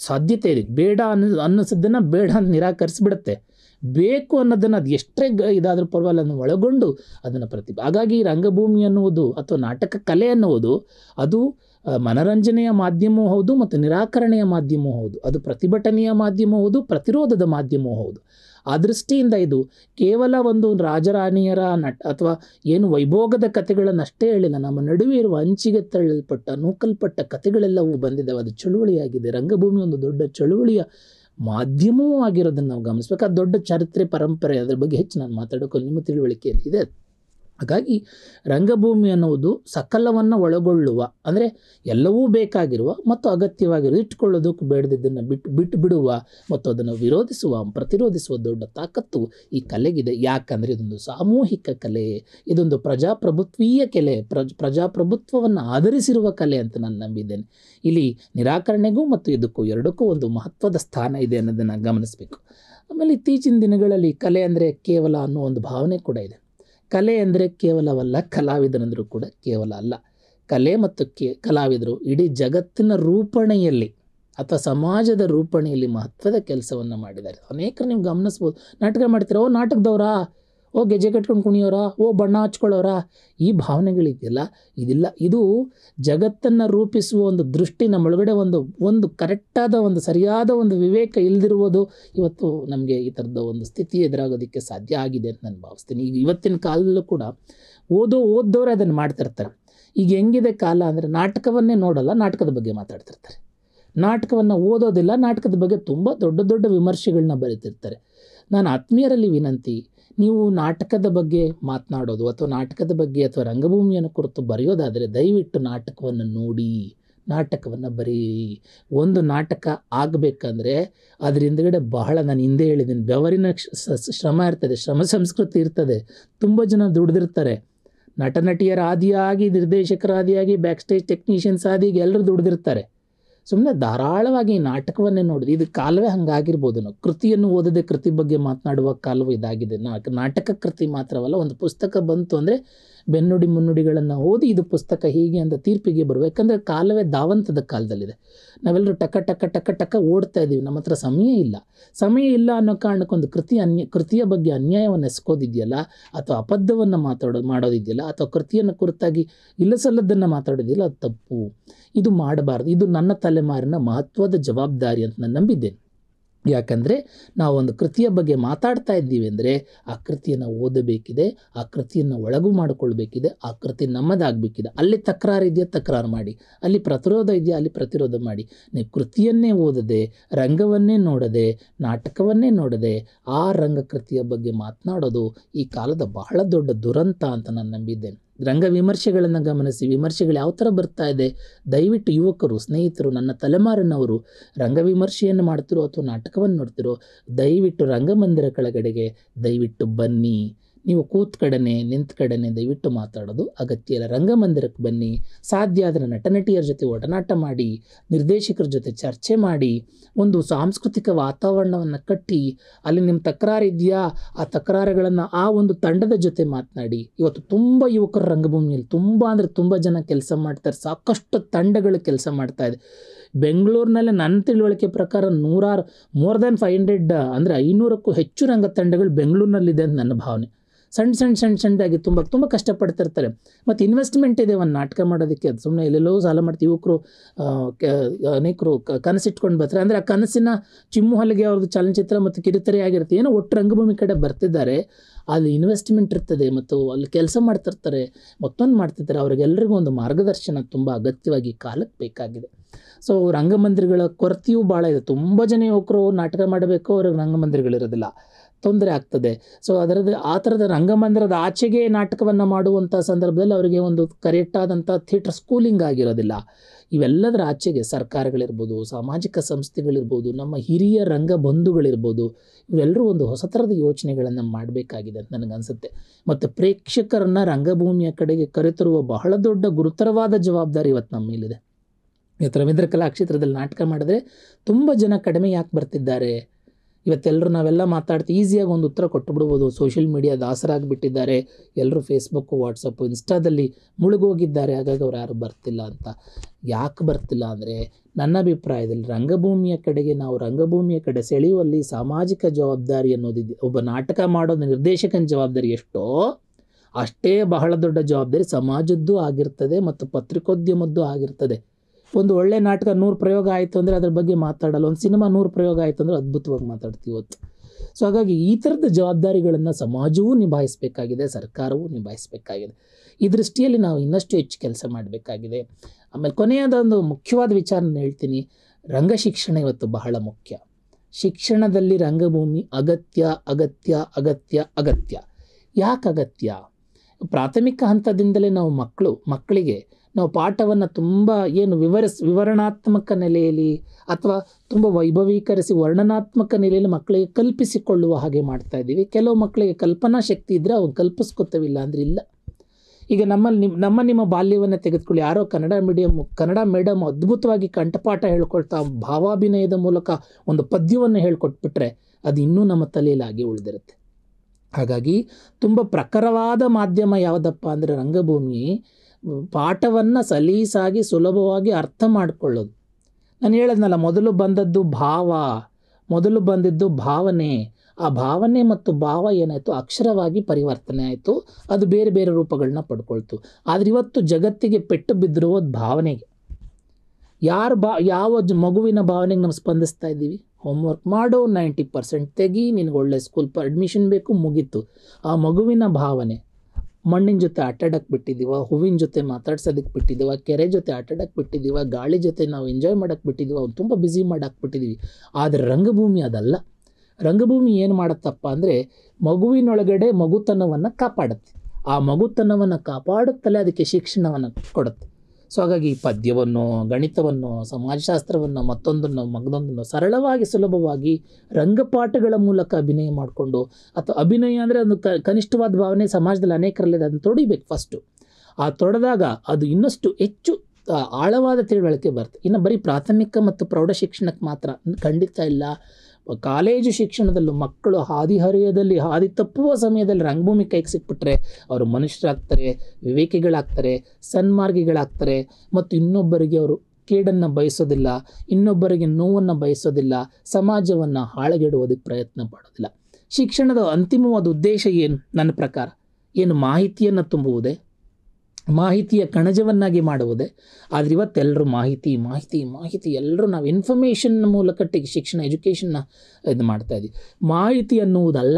Speaker 1: ಸಾಧ್ಯತೆ ಇದೆ ಬೇಡ ಅನ್ನ ಅನ್ನಿಸೋದನ್ನು ಬೇಡ ಅಂತ ನಿರಾಕರಿಸಿಬಿಡುತ್ತೆ ಬೇಕು ಅನ್ನೋದನ್ನು ಅದು ಎಷ್ಟೇ ಗ ಇದಾದರೂ ಪರವಾಗಿಲ್ಲ ಒಳಗೊಂಡು ಅದನ್ನು ಪ್ರತಿಭೆ ಹಾಗಾಗಿ ರಂಗಭೂಮಿ ಅನ್ನುವುದು ಅಥವಾ ನಾಟಕ ಕಲೆ ಅನ್ನುವುದು ಅದು ಮನರಂಜನೆಯ ಮಾಧ್ಯಮವೂ ಹೌದು ಮತ್ತು ನಿರಾಕರಣೆಯ ಮಾಧ್ಯಮವೂ ಹೌದು ಅದು ಪ್ರತಿಭಟನೆಯ ಮಾಧ್ಯಮವೂ ಹೌದು ಪ್ರತಿರೋಧದ ಮಾಧ್ಯಮವೂ ಹೌದು ಆ ದೃಷ್ಟಿಯಿಂದ ಇದು ಕೇವಲ ಒಂದು ರಾಜರಾಣಿಯರ ನಟ ಅಥವಾ ಏನು ವೈಭೋಗದ ಕಥೆಗಳನ್ನಷ್ಟೇ ಹೇಳಿಲ್ಲ ನಮ್ಮ ನಡುವೆ ಇರುವ ಅಂಚಿಗೆ ತಳ್ಳಲ್ಪಟ್ಟ ನೂಕಲ್ಪಟ್ಟ ಕಥೆಗಳೆಲ್ಲವೂ ಬಂದಿದ್ದಾವೆ ಅದು ಚಳುವಳಿಯಾಗಿದೆ ರಂಗಭೂಮಿ ಒಂದು ದೊಡ್ಡ ಚಳುವಳಿಯ ಮಾಧ್ಯಮವೂ ಆಗಿರೋದನ್ನು ನಾವು ಗಮನಿಸ್ಬೇಕು ಅದು ದೊಡ್ಡ ಚರಿತ್ರೆ ಪರಂಪರೆ ಅದರ ಬಗ್ಗೆ ಹೆಚ್ಚು ನಾನು ಮಾತಾಡೋಕೆ ನಿಮ್ಮ ತಿಳುವಳಿಕೆಯಲ್ಲಿ ಇದೆ ಹಾಗಾಗಿ ರಂಗಭೂಮಿ ಅನ್ನುವುದು ಸಕಲವನ್ನು ಒಳಗೊಳ್ಳುವ ಅಂದರೆ ಎಲ್ಲವೂ ಬೇಕಾಗಿರುವ ಮತ್ತು ಅಗತ್ಯವಾಗಿರುವ ಇಟ್ಟುಕೊಳ್ಳೋದಕ್ಕೆ ಬೇಡದಿದ್ದನ್ನು ಬಿಟ್ಟು ಬಿಟ್ಟು ಬಿಡುವ ಮತ್ತು ಅದನ್ನು ವಿರೋಧಿಸುವ ಪ್ರತಿರೋಧಿಸುವ ದೊಡ್ಡ ತಾಕತ್ತು ಈ ಕಲೆಗಿದೆ ಯಾಕಂದರೆ ಇದೊಂದು ಸಾಮೂಹಿಕ ಕಲೆ ಇದೊಂದು ಪ್ರಜಾಪ್ರಭುತ್ವೀಯ ಕಲೆ ಪ್ರಜ್ ಪ್ರಜಾಪ್ರಭುತ್ವವನ್ನು ಆಧರಿಸಿರುವ ಕಲೆ ಅಂತ ನಾನು ನಂಬಿದ್ದೇನೆ ಇಲ್ಲಿ ನಿರಾಕರಣೆಗೂ ಮತ್ತು ಇದಕ್ಕೂ ಎರಡಕ್ಕೂ ಒಂದು ಮಹತ್ವದ ಸ್ಥಾನ ಇದೆ ಅನ್ನೋದನ್ನು ಗಮನಿಸಬೇಕು ಆಮೇಲೆ ಇತ್ತೀಚಿನ ದಿನಗಳಲ್ಲಿ ಕಲೆ ಅಂದರೆ ಕೇವಲ ಅನ್ನೋ ಒಂದು ಭಾವನೆ ಕೂಡ ಇದೆ ಕಲೆ ಅಂದರೆ ಕೇವಲವಲ್ಲ ಕಲಾವಿದರಂದರೂ ಕೂಡ ಕೇವಲ ಅಲ್ಲ ಕಲೆ ಮತ್ತು ಕೇ ಕಲಾವಿದರು ಇಡೀ ಜಗತ್ತಿನ ರೂಪಣೆಯಲ್ಲಿ ಅಥವಾ ಸಮಾಜದ ರೂಪಣೆಯಲ್ಲಿ ಮಹತ್ವದ ಕೆಲಸವನ್ನು ಮಾಡಿದ್ದಾರೆ ಅನೇಕರು ನೀವು ಗಮನಿಸ್ಬೋದು ನಾಟಕ ಮಾಡ್ತೀರೋ ನಾಟಕದವ್ರಾ ಓ ಗೆಜ್ಜೆ ಕಟ್ಕೊಂಡು ಕುಣಿಯೋರಾ ಓ ಬಣ್ಣ ಹಚ್ಕೊಳ್ಳೋರಾ ಈ ಭಾವನೆಗಳಿದೆಯಲ್ಲ ಇದಿಲ್ಲ ಇದು ಜಗತ್ತನ್ನು ರೂಪಿಸುವ ಒಂದು ದೃಷ್ಟಿ ನಮ್ಮೊಳಗಡೆ ಒಂದು ಒಂದು ಕರೆಕ್ಟಾದ ಒಂದು ಸರಿಯಾದ ಒಂದು ವಿವೇಕ ಇಲ್ಲದಿರುವುದು ಇವತ್ತು ನಮಗೆ ಈ ಥರದ ಒಂದು ಸ್ಥಿತಿ ಎದುರಾಗೋದಕ್ಕೆ ಸಾಧ್ಯ ಆಗಿದೆ ಅಂತ ನಾನು ಭಾವಿಸ್ತೀನಿ ಈಗ ಇವತ್ತಿನ ಕಾಲದಲ್ಲೂ ಕೂಡ ಓದೋ ಓದ್ದವರೇ ಅದನ್ನು ಮಾಡ್ತಿರ್ತಾರೆ ಈಗ ಹೆಂಗಿದೆ ಕಾಲ ಅಂದರೆ ನಾಟಕವನ್ನೇ ನೋಡಲ್ಲ ನಾಟಕದ ಬಗ್ಗೆ ಮಾತಾಡ್ತಿರ್ತಾರೆ ನಾಟಕವನ್ನು ಓದೋದಿಲ್ಲ ನಾಟಕದ ಬಗ್ಗೆ ತುಂಬ ದೊಡ್ಡ ದೊಡ್ಡ ವಿಮರ್ಶೆಗಳನ್ನ ಬರೀತಿರ್ತಾರೆ ನಾನು ಆತ್ಮೀಯರಲ್ಲಿ ವಿನಂತಿ ನೀವು ನಾಟಕದ ಬಗ್ಗೆ ಮಾತನಾಡೋದು ಅಥವಾ ನಾಟಕದ ಬಗ್ಗೆ ಅಥವಾ ರಂಗಭೂಮಿಯನ್ನು ಕುರಿತು ಬರೆಯೋದಾದರೆ ದಯವಿಟ್ಟು ನಾಟಕವನ್ನು ನೋಡಿ ನಾಟಕವನ್ನು ಬರೀ ಒಂದು ನಾಟಕ ಆಗಬೇಕಂದ್ರೆ ಅದರ ಹಿಂದ್ಗಡೆ ಬಹಳ ನಾನು ಹಿಂದೆ ಹೇಳಿದ್ದೀನಿ ಬೆವರಿನ ಶ್ರಮ ಇರ್ತದೆ ಶ್ರಮ ಸಂಸ್ಕೃತಿ ಇರ್ತದೆ ತುಂಬ ಜನ ದುಡ್ದಿರ್ತಾರೆ ನಟ ನಟಿಯರ ಆದಿಯಾಗಿ ನಿರ್ದೇಶಕರ ಆದಿಯಾಗಿ ಬ್ಯಾಕ್ ಸ್ಟೇಜ್ ಟೆಕ್ನಿಷಿಯನ್ಸ್ ಆದಿಯಾಗಿ ಎಲ್ಲರೂ ದುಡ್ದಿರ್ತಾರೆ ಸುಮ್ಮನೆ ಧಾರಾಳವಾಗಿ ನಾಟಕವನ್ನೇ ನೋಡಿದೆ ಇದು ಕಾಲವೇ ಹಂಗಾಗಿರ್ಬೋದು ನಾವು ಕೃತಿಯನ್ನು ಓದದೆ ಕೃತಿ ಬಗ್ಗೆ ಮಾತನಾಡುವ ಕಾಲವು ಇದಾಗಿದೆ ನಾಟಕ ಕೃತಿ ಮಾತ್ರವಲ್ಲ ಒಂದು ಪುಸ್ತಕ ಬಂತು ಅಂದರೆ ಬೆನ್ನುಡಿ ಮುನ್ನುಡಿಗಳನ್ನು ಓದಿ ಇದು ಪುಸ್ತಕ ಹೀಗೆ ಅಂತ ತೀರ್ಪಿಗೆ ಬರುವ ಯಾಕಂದರೆ ಕಾಲವೇ ಧಾವಂತದ ಕಾಲದಲ್ಲಿದೆ ನಾವೆಲ್ಲರೂ ಟಕ ಟಕ ಟಕ ಟಕ ಓಡ್ತಾ ಇದ್ದೀವಿ ನಮ್ಮ ಹತ್ರ ಸಮಯ ಇಲ್ಲ ಸಮಯ ಇಲ್ಲ ಅನ್ನೋ ಕಾರಣಕ್ಕೊಂದು ಕೃತಿ ಅನ್ಯ ಕೃತಿಯ ಬಗ್ಗೆ ಅನ್ಯಾಯವನ್ನು ಎಸ್ಕೋದಿದೆಯಲ್ಲ ಅಥವಾ ಅಬದ್ಧವನ್ನು ಮಾತಾಡೋ ಮಾಡೋದಿದೆಯಲ್ಲ ಅಥವಾ ಕೃತಿಯನ್ನು ಕುರಿತಾಗಿ ಇಲ್ಲಸಲ್ಲದನ್ನು ಮಾತಾಡೋದಿಲ್ಲ ಅದು ತಪ್ಪು ಇದು ಮಾಡಬಾರ್ದು ಇದು ನನ್ನ ತಲೆಮಾರಿನ ಮಹತ್ವದ ಜವಾಬ್ದಾರಿ ಅಂತ ನಾನು ನಂಬಿದ್ದೇನೆ ಯಾಕಂದರೆ ನಾವೊಂದು ಕೃತಿಯ ಬಗ್ಗೆ ಮಾತಾಡ್ತಾ ಇದ್ದೀವಿ ಅಂದರೆ ಆ ಕೃತಿಯನ್ನು ಓದಬೇಕಿದೆ ಆ ಕೃತಿಯನ್ನು ಒಳಗು ಮಾಡಿಕೊಳ್ಬೇಕಿದೆ ಆ ಕೃತಿ ನಮ್ಮದಾಗಬೇಕಿದೆ ಅಲ್ಲಿ ತಕರಾರು ಇದೆಯಾ ತಕರಾರು ಮಾಡಿ ಅಲ್ಲಿ ಪ್ರತಿರೋಧ ಇದೆಯಾ ಅಲ್ಲಿ ಪ್ರತಿರೋಧ ಮಾಡಿ ನೀವು ಕೃತಿಯನ್ನೇ ಓದದೆ ರಂಗವನ್ನೇ ನೋಡದೆ ನಾಟಕವನ್ನೇ ನೋಡದೆ ಆ ರಂಗ ಕೃತಿಯ ಬಗ್ಗೆ ಮಾತನಾಡೋದು ಈ ಕಾಲದ ಬಹಳ ದೊಡ್ಡ ದುರಂತ ಅಂತ ನಾನು ನಂಬಿದ್ದೇನೆ ರಂಗ ವಿಮರ್ಶೆಗಳನ್ನು ಗಮನಿಸಿ ವಿಮರ್ಶೆಗಳು ಯಾವ ಥರ ಬರ್ತಾ ಇದೆ ದಯವಿಟ್ಟು ಯುವಕರು ಸ್ನೇಹಿತರು ನನ್ನ ತಲೆಮಾರಿನವರು ರಂಗ ವಿಮರ್ಶೆಯನ್ನು ಮಾಡ್ತಿರೋ ಅಥವಾ ನಾಟಕವನ್ನು ನೋಡ್ತಿರೋ ದಯವಿಟ್ಟು ರಂಗಮಂದಿರ ಕೆಳಗಡೆಗೆ ದಯವಿಟ್ಟು ಬನ್ನಿ ನೀವು ಕೂತ್ ಕಡನೆ ನಿಂತ ಕಡನೆ ದಯವಿಟ್ಟು ಮಾತಾಡೋದು ಅಗತ್ಯ ಇಲ್ಲ ರಂಗಮಂದಿರಕ್ಕೆ ಬನ್ನಿ ಸಾಧ್ಯ ಆದರೆ ನಟನಟಿಯರ ಜೊತೆ ಒಡನಾಟ ಮಾಡಿ ನಿರ್ದೇಶಕರ ಜೊತೆ ಚರ್ಚೆ ಮಾಡಿ ಒಂದು ಸಾಂಸ್ಕೃತಿಕ ವಾತಾವರಣವನ್ನು ಕಟ್ಟಿ ಅಲ್ಲಿ ನಿಮ್ಮ ತಕರಾರು ಇದೆಯಾ ಆ ತಕರಾರುಗಳನ್ನು ಆ ಒಂದು ತಂಡದ ಜೊತೆ ಮಾತನಾಡಿ ಇವತ್ತು ತುಂಬ ಯುವಕರ ರಂಗಭೂಮಿಯಲ್ಲಿ ತುಂಬ ಅಂದರೆ ತುಂಬ ಜನ ಕೆಲಸ ಮಾಡ್ತಾರೆ ಸಾಕಷ್ಟು ತಂಡಗಳು ಕೆಲಸ ಮಾಡ್ತಾ ಇದೆ ಬೆಂಗಳೂರಿನಲ್ಲಿ ನನ್ನ ತಿಳುವಳಿಕೆ ಪ್ರಕಾರ ನೂರಾರು ಮೋರ್ ದ್ಯಾನ್ ಫೈವ್ ಹಂಡ್ರೆಡ್ ಅಂದರೆ ಐನೂರಕ್ಕೂ ಹೆಚ್ಚು ರಂಗ ತಂಡಗಳು ಬೆಂಗಳೂರಿನಲ್ಲಿದೆ ಅಂತ ನನ್ನ ಭಾವನೆ ಸಣ್ಣ ಸಣ್ಣ ಸಣ್ಣ ಸಣ್ಣದಾಗಿ ತುಂಬ ತುಂಬ ಕಷ್ಟಪಡ್ತಿರ್ತಾರೆ ಮತ್ತು ಇನ್ವೆಸ್ಟ್ಮೆಂಟ್ ಇದೆ ಒಂದು ನಾಟಕ ಮಾಡೋದಕ್ಕೆ ಅದು ಸುಮ್ಮನೆ ಎಲ್ಲೆಲ್ಲೋ ಸಾಲ ಮಾಡ್ತೀವಿ ಯುವಕರು ಅನೇಕರು ಕನಸಿಟ್ಕೊಂಡು ಬರ್ತಾರೆ ಅಂದರೆ ಆ ಕನಸಿನ ಚಿಮ್ಮು ಹಲ್ಲಿಗೆ ಅವ್ರದ್ದು ಚಲನಚಿತ್ರ ಮತ್ತು ಕಿರುತೆರೆ ಆಗಿರುತ್ತೆ ಏನೋ ಒಟ್ಟು ರಂಗಭೂಮಿ ಕಡೆ ಬರ್ತಿದ್ದಾರೆ ಅಲ್ಲಿ ಇನ್ವೆಸ್ಟ್ಮೆಂಟ್ ಇರ್ತದೆ ಮತ್ತು ಅಲ್ಲಿ ಕೆಲಸ ಮಾಡ್ತಿರ್ತಾರೆ ಮತ್ತೊಂದು ಮಾಡ್ತಿರ್ತಾರೆ ಅವ್ರಿಗೆಲ್ಲರಿಗೂ ಒಂದು ಮಾರ್ಗದರ್ಶನ ತುಂಬ ಅಗತ್ಯವಾಗಿ ಕಾಲಕ್ಕೆ ಬೇಕಾಗಿದೆ ಸೊ ರಂಗಮಂದಿರಗಳ ಕೊರತೆಯೂ ಭಾಳ ಇದೆ ತುಂಬ ಜನ ಯುವಕರು ನಾಟಕ ಮಾಡಬೇಕು ಅವ್ರಿಗೆ ರಂಗಮಂದಿರಗಳಿರೋದಿಲ್ಲ ತೊಂದರೆ ಆಗ್ತದೆ ಸೊ ಅದರದ್ದು ಆ ಥರದ ರಂಗಮಂದಿರದ ಆಚೆಗೆ ನಾಟಕವನ್ನು ಮಾಡುವಂಥ ಸಂದರ್ಭದಲ್ಲಿ ಅವರಿಗೆ ಒಂದು ಕರೆಕ್ಟಾದಂಥ ಥಿಯೇಟರ್ ಸ್ಕೂಲಿಂಗ್ ಆಗಿರೋದಿಲ್ಲ ಇವೆಲ್ಲದರ ಆಚೆಗೆ ಸರ್ಕಾರಗಳಿರ್ಬೋದು ಸಾಮಾಜಿಕ ಸಂಸ್ಥೆಗಳಿರ್ಬೋದು ನಮ್ಮ ಹಿರಿಯ ರಂಗ ಬಂಧುಗಳಿರ್ಬೋದು ಇವೆಲ್ಲರೂ ಒಂದು ಹೊಸ ಥರದ ಯೋಚನೆಗಳನ್ನು ಮಾಡಬೇಕಾಗಿದೆ ಅಂತ ನನಗನ್ಸುತ್ತೆ ಮತ್ತು ಪ್ರೇಕ್ಷಕರನ್ನು ರಂಗಭೂಮಿಯ ಕಡೆಗೆ ಕರೆತರುವ ಬಹಳ ದೊಡ್ಡ ಗುರುತರವಾದ ಜವಾಬ್ದಾರಿ ಇವತ್ತು ನಮ್ಮ ಮೇಲಿದೆ ಇವತ್ತು ರವೀಂದ್ರ ಕಲಾಕ್ಷೇತ್ರದಲ್ಲಿ ನಾಟಕ ಮಾಡಿದ್ರೆ ತುಂಬ ಜನ ಕಡಿಮೆ ಯಾಕೆ ಬರ್ತಿದ್ದಾರೆ ಇವತ್ತೆಲ್ಲರೂ ನಾವೆಲ್ಲ ಮಾತಾಡ್ತೀವಿ ಈಸಿಯಾಗಿ ಒಂದು ಉತ್ತರ ಕೊಟ್ಟು ಬಿಡ್ಬೋದು ಸೋಷಿಯಲ್ ಮೀಡಿಯಾ ದಾಸರಾಗಿಬಿಟ್ಟಿದ್ದಾರೆ ಎಲ್ಲರೂ ಫೇಸ್ಬುಕ್ಕು ವಾಟ್ಸಪ್ಪು ಇನ್ಸ್ಟಾದಲ್ಲಿ ಮುಳುಗೋಗಿದ್ದಾರೆ ಹಾಗಾಗಿ ಅವ್ರು ಯಾರು ಬರ್ತಿಲ್ಲ ಅಂತ ಯಾಕೆ ಬರ್ತಿಲ್ಲ ಅಂದರೆ ನನ್ನ ಅಭಿಪ್ರಾಯದಲ್ಲಿ ರಂಗಭೂಮಿಯ ಕಡೆಗೆ ನಾವು ರಂಗಭೂಮಿಯ ಕಡೆ ಸೆಳೆಯುವಲ್ಲಿ ಸಾಮಾಜಿಕ ಜವಾಬ್ದಾರಿ ಅನ್ನೋದಿದೆ ಒಬ್ಬ ನಾಟಕ ಮಾಡೋದು ನಿರ್ದೇಶಕನ ಜವಾಬ್ದಾರಿ ಎಷ್ಟೋ ಅಷ್ಟೇ ಬಹಳ ದೊಡ್ಡ ಜವಾಬ್ದಾರಿ ಸಮಾಜದ್ದು ಆಗಿರ್ತದೆ ಮತ್ತು ಪತ್ರಿಕೋದ್ಯಮದ್ದು ಆಗಿರ್ತದೆ ಒಂದು ಒಳ್ಳೆ ನಾಟಕ ನೂರು ಪ್ರಯೋಗ ಆಯಿತು ಅಂದರೆ ಅದ್ರ ಬಗ್ಗೆ ಮಾತಾಡಲ್ಲ ಒಂದು ಸಿನಿಮಾ ನೂರು ಪ್ರಯೋಗ ಆಯಿತು ಅಂದರೆ ಅದ್ಭುತವಾಗಿ ಮಾತಾಡ್ತೀವಿ ಇವತ್ತು ಸೊ ಹಾಗಾಗಿ ಈ ಥರದ ಜವಾಬ್ದಾರಿಗಳನ್ನು ಸಮಾಜವೂ ನಿಭಾಯಿಸಬೇಕಾಗಿದೆ ಸರ್ಕಾರವೂ ನಿಭಾಯಿಸಬೇಕಾಗಿದೆ ಈ ದೃಷ್ಟಿಯಲ್ಲಿ ನಾವು ಇನ್ನಷ್ಟು ಹೆಚ್ಚು ಕೆಲಸ ಮಾಡಬೇಕಾಗಿದೆ ಆಮೇಲೆ ಒಂದು ಮುಖ್ಯವಾದ ವಿಚಾರನ ಹೇಳ್ತೀನಿ ರಂಗ ಶಿಕ್ಷಣ ಇವತ್ತು ಬಹಳ ಮುಖ್ಯ ಶಿಕ್ಷಣದಲ್ಲಿ ರಂಗಭೂಮಿ ಅಗತ್ಯ ಅಗತ್ಯ ಅಗತ್ಯ ಅಗತ್ಯ ಯಾಕೆ ಅಗತ್ಯ ಪ್ರಾಥಮಿಕ ಹಂತದಿಂದಲೇ ನಾವು ಮಕ್ಕಳು ಮಕ್ಕಳಿಗೆ ನಾವು ಪಾಠವನ್ನು ತುಂಬ ಏನು ವಿವರಿಸ್ ವಿವರಣಾತ್ಮಕ ನೆಲೆಯಲ್ಲಿ ಅಥವಾ ತುಂಬ ವೈಭವೀಕರಿಸಿ ವರ್ಣನಾತ್ಮಕ ನೆಲೆಯಲ್ಲಿ ಮಕ್ಕಳಿಗೆ ಕಲ್ಪಿಸಿಕೊಳ್ಳುವ ಹಾಗೆ ಮಾಡ್ತಾ ಇದ್ದೀವಿ ಕೆಲವು ಮಕ್ಕಳಿಗೆ ಕಲ್ಪನಾ ಶಕ್ತಿ ಇದ್ದರೆ ಅವನು ಕಲ್ಪಿಸ್ಕೊತವಿಲ್ಲ ಅಂದರೆ ಇಲ್ಲ ಈಗ ನಮ್ಮಲ್ಲಿ ನಿಮ್ಮ ನಮ್ಮ ನಿಮ್ಮ ಬಾಲ್ಯವನ್ನು ತೆಗೆದುಕೊಳ್ಳಿ ಯಾರೋ ಕನ್ನಡ ಮೀಡಿಯಮ್ ಕನ್ನಡ ಮೇಡಮ್ ಅದ್ಭುತವಾಗಿ ಕಂಠಪಾಠ ಹೇಳ್ಕೊಳ್ತಾ ಭಾವಾಭಿನಯದ ಮೂಲಕ ಒಂದು ಪದ್ಯವನ್ನು ಹೇಳ್ಕೊಟ್ಬಿಟ್ರೆ ಅದು ಇನ್ನೂ ನಮ್ಮ ತಲೆಯಲ್ಲಿ ಆಗಿ ಉಳಿದಿರುತ್ತೆ ಹಾಗಾಗಿ ತುಂಬ ಪ್ರಖರವಾದ ಮಾಧ್ಯಮ ಯಾವುದಪ್ಪ ಅಂದರೆ ರಂಗಭೂಮಿ ಪಾಠವನ್ನು ಸಲೀಸಾಗಿ ಸುಲಭವಾಗಿ ಅರ್ಥ ಮಾಡಿಕೊಳ್ಳೋದು ನಾನು ಹೇಳಿದ್ನಲ್ಲ ಮೊದಲು ಬಂದದ್ದು ಭಾವ ಮೊದಲು ಬಂದಿದ್ದು ಭಾವನೆ ಆ ಭಾವನೆ ಮತ್ತು ಭಾವ ಏನಾಯಿತು ಅಕ್ಷರವಾಗಿ ಪರಿವರ್ತನೆ ಆಯಿತು ಅದು ಬೇರೆ ಬೇರೆ ರೂಪಗಳನ್ನ ಪಡ್ಕೊಳ್ತು ಆದರೆ ಇವತ್ತು ಜಗತ್ತಿಗೆ ಪೆಟ್ಟು ಬಿದ್ದಿರುವುದು ಭಾವನೆಗೆ ಯಾರು ಬಾ ಯಾವ ಮಗುವಿನ ಭಾವನೆಗೆ ನಾವು ಸ್ಪಂದಿಸ್ತಾ ಇದ್ದೀವಿ ಹೋಮ್ವರ್ಕ್ ಮಾಡು ನೈಂಟಿ ಪರ್ಸೆಂಟ್ ತೆಗಿ ನಿನಗೆ ಒಳ್ಳೆ ಸ್ಕೂಲ್ ಪರ್ ಅಡ್ಮಿಷನ್ ಬೇಕು ಮುಗೀತು ಆ ಮಗುವಿನ ಭಾವನೆ ಮಣ್ಣಿನ ಜೊತೆ ಆಟಾಡಕ್ಕೆ ಬಿಟ್ಟಿದ್ದೀವ ಹೂವಿನ ಜೊತೆ ಮಾತಾಡ್ಸೋದಕ್ಕೆ ಬಿಟ್ಟಿದ್ದೀವ ಕೆರೆ ಜೊತೆ ಆಟಾಡಕ್ಕೆ ಬಿಟ್ಟಿದ್ದೀವ ಗಾಳಿ ಜೊತೆ ನಾವು ಎಂಜಾಯ್ ಮಾಡಕ್ಕೆ ಬಿಟ್ಟಿದ್ದೀವ ಅವ್ರು ತುಂಬ ಬ್ಯುಸಿ ಬಿಟ್ಟಿದ್ದೀವಿ ಆದರೆ ರಂಗಭೂಮಿ ಅದಲ್ಲ ರಂಗಭೂಮಿ ಏನು ಮಾಡುತ್ತಪ್ಪ ಅಂದರೆ ಮಗುವಿನೊಳಗಡೆ ಮಗುತನವನ್ನು ಕಾಪಾಡುತ್ತೆ ಆ ಮಗುತನವನ್ನು ಕಾಪಾಡುತ್ತಲೇ ಅದಕ್ಕೆ ಶಿಕ್ಷಣವನ್ನು ಕೊಡುತ್ತೆ ಸೊ ಹಾಗಾಗಿ ಪದ್ಯವನ್ನು ಗಣಿತವನ್ನು ಸಮಾಜಶಾಸ್ತ್ರವನ್ನು ಮತ್ತೊಂದನ್ನು ಮಗದೊಂದನ್ನು ಸರಳವಾಗಿ ಸುಲಭವಾಗಿ ರಂಗಪಾಠಗಳ ಮೂಲಕ ಅಭಿನಯ ಮಾಡಿಕೊಂಡು ಅಥವಾ ಅಭಿನಯ ಅಂದರೆ ಒಂದು ಕನಿಷ್ಠವಾದ ಭಾವನೆ ಸಮಾಜದಲ್ಲಿ ಅನೇಕರಲ್ಲಿ ಅದನ್ನು ತೊಡಿಬೇಕು ಫಸ್ಟು ಆ ತೊಡೆದಾಗ ಅದು ಇನ್ನಷ್ಟು ಹೆಚ್ಚು ಆಳವಾದ ತಿಳುವಳಿಕೆ ಬರುತ್ತೆ ಇನ್ನು ಬರೀ ಪ್ರಾಥಮಿಕ ಮತ್ತು ಪ್ರೌಢಶಿಕ್ಷಣಕ್ಕೆ ಮಾತ್ರ ಖಂಡಿತ ಇಲ್ಲ ಕಾಲೇಜು ಶಿಕ್ಷಣದಲ್ಲೂ ಮಕ್ಕಳು ಹಾದಿಹರಿಯದಲ್ಲಿ ಹಾದಿ ತಪ್ಪುವ ಸಮಯದಲ್ಲಿ ರಂಗಭೂಮಿ ಕೈಗೆ ಸಿಕ್ಬಿಟ್ರೆ ಅವರು ಮನುಷ್ಯರಾಗ್ತಾರೆ ವಿವೇಕಿಗಳಾಗ್ತಾರೆ ಸನ್ಮಾರ್ಗಿಗಳಾಗ್ತಾರೆ ಮತ್ತು ಇನ್ನೊಬ್ಬರಿಗೆ ಅವರು ಕೇಡನ್ನು ಬಯಸೋದಿಲ್ಲ ಇನ್ನೊಬ್ಬರಿಗೆ ನೋವನ್ನು ಬಯಸೋದಿಲ್ಲ ಸಮಾಜವನ್ನು ಹಾಳಗೆಡುವುದಕ್ಕೆ ಪ್ರಯತ್ನ ಮಾಡೋದಿಲ್ಲ ಶಿಕ್ಷಣದ ಅಂತಿಮವಾದ ಉದ್ದೇಶ ಏನು ನನ್ನ ಪ್ರಕಾರ ಏನು ಮಾಹಿತಿಯನ್ನು ತುಂಬುವುದೇ ಮಾಹಿತಿಯ ಕಣಜವನ್ನಾಗಿ ಮಾಡುವುದೇ ಆದರೆ ಇವತ್ತೆಲ್ಲರೂ ಮಾಹಿತಿ ಮಾಹಿತಿ ಮಾಹಿತಿ ಎಲ್ಲರೂ ನಾವು ಇನ್ಫಾರ್ಮೇಷನ್ ಮೂಲಕ ಶಿಕ್ಷಣ ಎಜುಕೇಷನ್ನ ಇದು ಮಾಡ್ತಾ ಇದ್ದೀವಿ ಮಾಹಿತಿ ಅನ್ನುವುದಲ್ಲ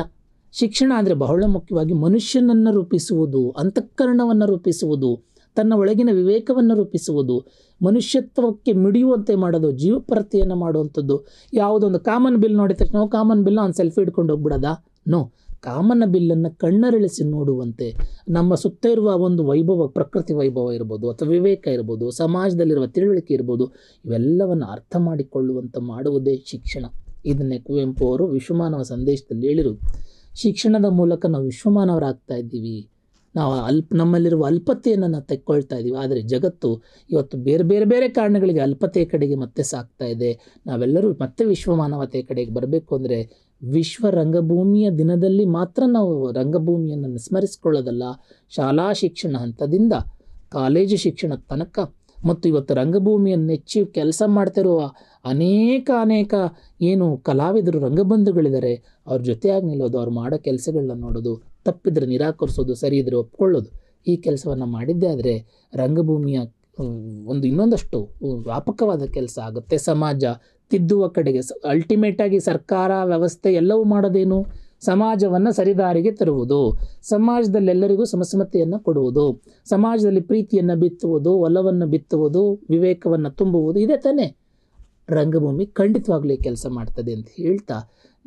Speaker 1: ಶಿಕ್ಷಣ ಅಂದರೆ ಬಹಳ ಮುಖ್ಯವಾಗಿ ಮನುಷ್ಯನನ್ನು ರೂಪಿಸುವುದು ಅಂತಃಕರಣವನ್ನು ರೂಪಿಸುವುದು ತನ್ನ ಒಳಗಿನ ವಿವೇಕವನ್ನು ರೂಪಿಸುವುದು ಮನುಷ್ಯತ್ವಕ್ಕೆ ಮಿಡಿಯುವಂತೆ ಮಾಡೋದು ಜೀವಪ್ರತಿಯನ್ನು ಮಾಡುವಂಥದ್ದು ಯಾವುದೊಂದು ಕಾಮನ್ ಬಿಲ್ ನೋಡಿದ ತಕ್ಷಣ ಕಾಮನ್ ಬಿಲ್ನ ಒಂದು ಸೆಲ್ಫಿ ಹಿಡ್ಕೊಂಡು ಹೋಗ್ಬಿಡೋದಾ ನೋ ಕಾಮನ ಬಿಲ್ಲನ್ನು ಕಣ್ಣರಳಿಸಿ ನೋಡುವಂತೆ ನಮ್ಮ ಸುತ್ತ ಇರುವ ಒಂದು ವೈಭವ ಪ್ರಕೃತಿ ವೈಭವ ಇರ್ಬೋದು ಅಥವಾ ವಿವೇಕ ಇರ್ಬೋದು ಸಮಾಜದಲ್ಲಿರುವ ತಿಳುವಳಿಕೆ ಇರ್ಬೋದು ಇವೆಲ್ಲವನ್ನು ಅರ್ಥ ಮಾಡಿಕೊಳ್ಳುವಂಥ ಮಾಡುವುದೇ ಶಿಕ್ಷಣ ಇದನ್ನೇ ಕುವೆಂಪು ಅವರು ವಿಶ್ವಮಾನವ ಸಂದೇಶದಲ್ಲಿ ಹೇಳಿರು ಶಿಕ್ಷಣದ ಮೂಲಕ ನಾವು ವಿಶ್ವಮಾನವರಾಗ್ತಾ ಇದ್ದೀವಿ ನಾವು ಅಲ್ಪ ನಮ್ಮಲ್ಲಿರುವ ಅಲ್ಪತೆಯನ್ನು ನಾವು ತೆಕ್ಕೊಳ್ತಾ ಇದ್ದೀವಿ ಆದರೆ ಜಗತ್ತು ಇವತ್ತು ಬೇರೆ ಬೇರೆ ಬೇರೆ ಕಾರಣಗಳಿಗೆ ಅಲ್ಪತೆಯ ಕಡೆಗೆ ಮತ್ತೆ ಸಾಕ್ತಾ ಇದೆ ನಾವೆಲ್ಲರೂ ಮತ್ತೆ ವಿಶ್ವಮಾನವತೆಯ ಕಡೆಗೆ ಬರಬೇಕು ಅಂದರೆ ವಿಶ್ವ ರಂಗಭೂಮಿಯ ದಿನದಲ್ಲಿ ಮಾತ್ರ ನಾವು ರಂಗಭೂಮಿಯನ್ನು ಸ್ಮರಿಸ್ಕೊಳ್ಳೋದಲ್ಲ ಶಾಲಾ ಶಿಕ್ಷಣ ಹಂತದಿಂದ ಕಾಲೇಜು ಶಿಕ್ಷಣ ತನಕ ಮತ್ತು ಇವತ್ತು ರಂಗಭೂಮಿಯನ್ನು ನೆಚ್ಚಿ ಕೆಲಸ ಮಾಡ್ತಿರುವ ಅನೇಕ ಅನೇಕ ಏನು ಕಲಾವಿದರು ರಂಗಬಂಧುಗಳಿದ್ದಾರೆ ಅವ್ರ ಜೊತೆಯಾಗಿ ನಿಲ್ಲೋದು ಅವ್ರು ಮಾಡೋ ಕೆಲಸಗಳನ್ನ ನೋಡೋದು ತಪ್ಪಿದ್ರೆ ನಿರಾಕರಿಸೋದು ಸರಿ ಇದ್ರೆ ಒಪ್ಕೊಳ್ಳೋದು ಈ ಕೆಲಸವನ್ನು ಮಾಡಿದ್ದೇ ಆದರೆ ರಂಗಭೂಮಿಯ ಒಂದು ಇನ್ನೊಂದಷ್ಟು ವ್ಯಾಪಕವಾದ ಕೆಲಸ ಆಗುತ್ತೆ ಸಮಾಜ ತಿದ್ದುವ ಕಡೆಗೆ ಅಲ್ಟಿಮೇಟ್ ಆಗಿ ಸರ್ಕಾರ ವ್ಯವಸ್ಥೆ ಎಲ್ಲವೂ ಮಾಡೋದೇನು ಸಮಾಜವನ್ನು ಸರಿದಾರಿಗೆ ತರುವುದು ಸಮಾಜದಲ್ಲೆಲ್ಲರಿಗೂ ಸಮಸಮತೆಯನ್ನು ಕೊಡುವುದು ಸಮಾಜದಲ್ಲಿ ಪ್ರೀತಿಯನ್ನು ಬಿತ್ತುವುದು ಒಲವನ್ನು ಬಿತ್ತುವುದು ವಿವೇಕವನ್ನು ತುಂಬುವುದು ಇದೇ ತಾನೇ ರಂಗಭೂಮಿ ಖಂಡಿತವಾಗ್ಲೇ ಕೆಲಸ ಮಾಡ್ತದೆ ಅಂತ ಹೇಳ್ತಾ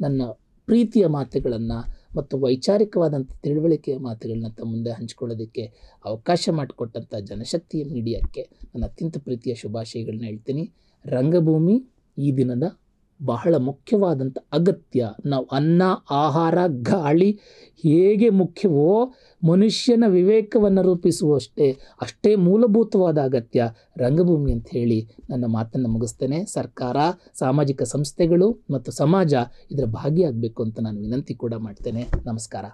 Speaker 1: ನನ್ನ ಪ್ರೀತಿಯ ಮಾತುಗಳನ್ನು ಮತ್ತು ವೈಚಾರಿಕವಾದಂಥ ತಿಳುವಳಿಕೆಯ ಮಾತುಗಳನ್ನ ತಮ್ಮ ಮುಂದೆ ಹಂಚ್ಕೊಳ್ಳೋದಕ್ಕೆ ಅವಕಾಶ ಮಾಡಿಕೊಟ್ಟಂಥ ಜನಶಕ್ತಿಯ ಮೀಡಿಯಾಕ್ಕೆ ನನ್ನ ಅತ್ಯಂತ ಪ್ರೀತಿಯ ಶುಭಾಶಯಗಳನ್ನ ಹೇಳ್ತೀನಿ ರಂಗಭೂಮಿ ಈ ದಿನದ ಬಹಳ ಮುಖ್ಯವಾದಂಥ ಅಗತ್ಯ ನಾವು ಅನ್ನ ಆಹಾರ ಗಾಳಿ ಹೇಗೆ ಮುಖ್ಯವೋ ಮನುಷ್ಯನ ವಿವೇಕವನ್ನು ರೂಪಿಸುವಷ್ಟೇ ಅಷ್ಟೇ ಮೂಲಭೂತವಾದ ಅಗತ್ಯ ರಂಗಭೂಮಿ ಅಂತ ಹೇಳಿ ನನ್ನ ಮಾತನ್ನು ಮುಗಿಸ್ತೇನೆ ಸರ್ಕಾರ ಸಾಮಾಜಿಕ ಸಂಸ್ಥೆಗಳು ಮತ್ತು ಸಮಾಜ ಇದರ ಭಾಗಿಯಾಗಬೇಕು ಅಂತ ನಾನು ವಿನಂತಿ ಕೂಡ ಮಾಡ್ತೇನೆ ನಮಸ್ಕಾರ